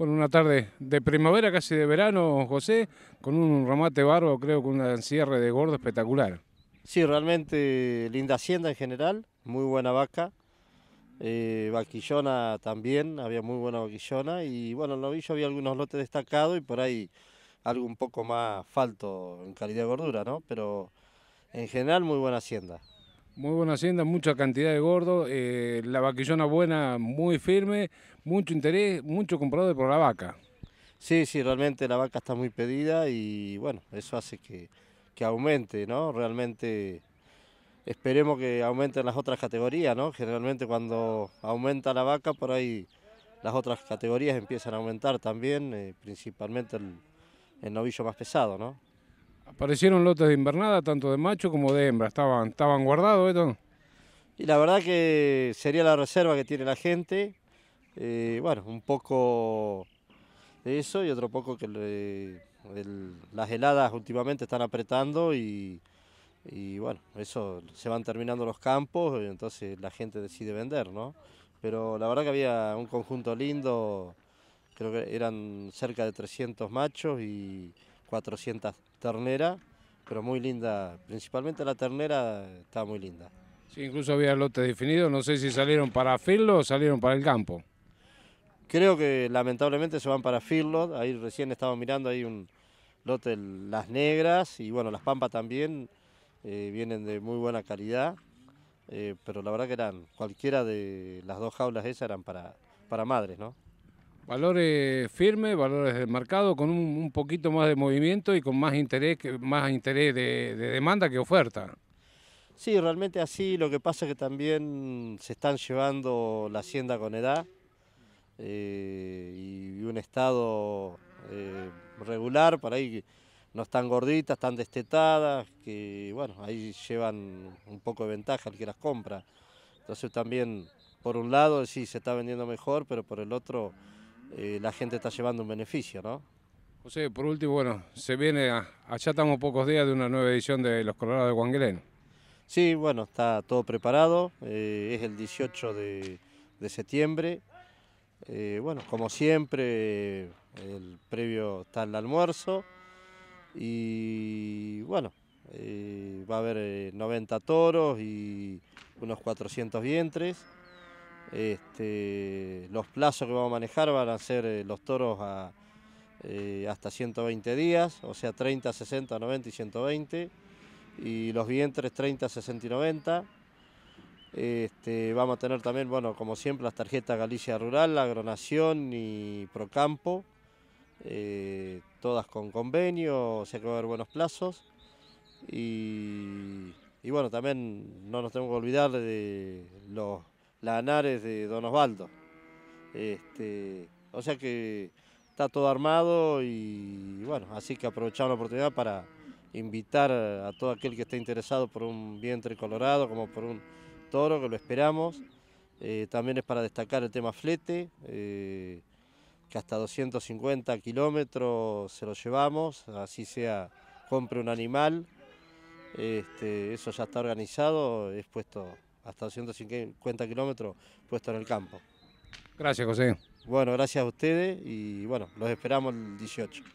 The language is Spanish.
Bueno, una tarde de primavera, casi de verano, José, con un remate barro, creo, con un encierre de gordo espectacular. Sí, realmente linda hacienda en general, muy buena vaca. Eh, vaquillona también, había muy buena vaquillona. Y bueno, en novillo había algunos lotes destacados y por ahí algo un poco más falto en calidad de gordura, ¿no? Pero en general muy buena hacienda. Muy buena hacienda, mucha cantidad de gordo eh, la vaquillona buena, muy firme, mucho interés, mucho comprador por la vaca. Sí, sí, realmente la vaca está muy pedida y bueno, eso hace que, aumente, ¿no? Realmente esperemos que aumenten las otras categorías, ¿no? Generalmente cuando aumenta la vaca por ahí las otras categorías empiezan a aumentar también, eh, principalmente el novillo más pesado, ¿no? Aparecieron lotes de invernada, tanto de macho como de hembra. ¿Estaban, estaban guardados ¿eh, Y la verdad que sería la reserva que tiene la gente. Eh, bueno, un poco de eso y otro poco que las heladas últimamente están apretando y, y bueno, eso se van terminando los campos y entonces la gente decide vender, ¿no? Pero la verdad que había un conjunto lindo, creo que eran cerca de 300 machos y 400 terneras, pero muy linda, principalmente la ternera está muy linda. Sí, incluso había lotes definidos, no sé si salieron para Firlo o salieron para el campo. Creo que lamentablemente se van para Firlo, ahí recién estamos mirando, hay un lote Las Negras y bueno, Las Pampas también, eh, vienen de muy buena calidad, eh, pero la verdad que eran, cualquiera de las dos jaulas esas eran para, para madres, ¿no? Valores firmes, valores del mercado, con un, poquito más de movimiento y con más interés, más interés de, demanda que oferta. Sí, realmente así. Lo que pasa es que también se están llevando la hacienda con edad eh, y un estado eh, regular, por ahí no están gorditas, están destetadas, que bueno, ahí llevan un poco de ventaja al que las compra. Entonces también, por un lado, sí, se está vendiendo mejor, pero por el otro eh, la gente está llevando un beneficio, ¿no? José, por último, bueno, se viene, allá estamos pocos días de una nueva edición de Los Colorados de Guanguelén. Sí, bueno, está todo preparado, eh, es el 18 de, septiembre. Eh, bueno, como siempre, el previo está el almuerzo y bueno, va a haber 90 toros y unos 400 vientres. Este, los plazos que vamos a manejar van a ser eh, los toros eh, hasta 120 días, o sea 30, 60, 90 y 120, y los vientres 30, 60 y 90. Este, vamos a tener también, bueno, como siempre, las tarjetas Galicia Rural, Agronación y Procampo, eh, todas con convenio, o sea que va a haber buenos plazos. Y, y bueno, también no nos tenemos que olvidar de los la Anares de Don Osvaldo. Este, o sea que está todo armado y bueno, así que aprovechamos la oportunidad para invitar a todo aquel que esté interesado por un vientre colorado, como por un toro, que lo esperamos. Eh, también es para destacar el tema flete, eh, que hasta 250 kilómetros se lo llevamos, así sea, compre un animal. Este, eso ya está organizado, es puesto hasta 250 kilómetros puesto en el campo. Gracias, José. Bueno, gracias a ustedes y bueno, los esperamos el 18.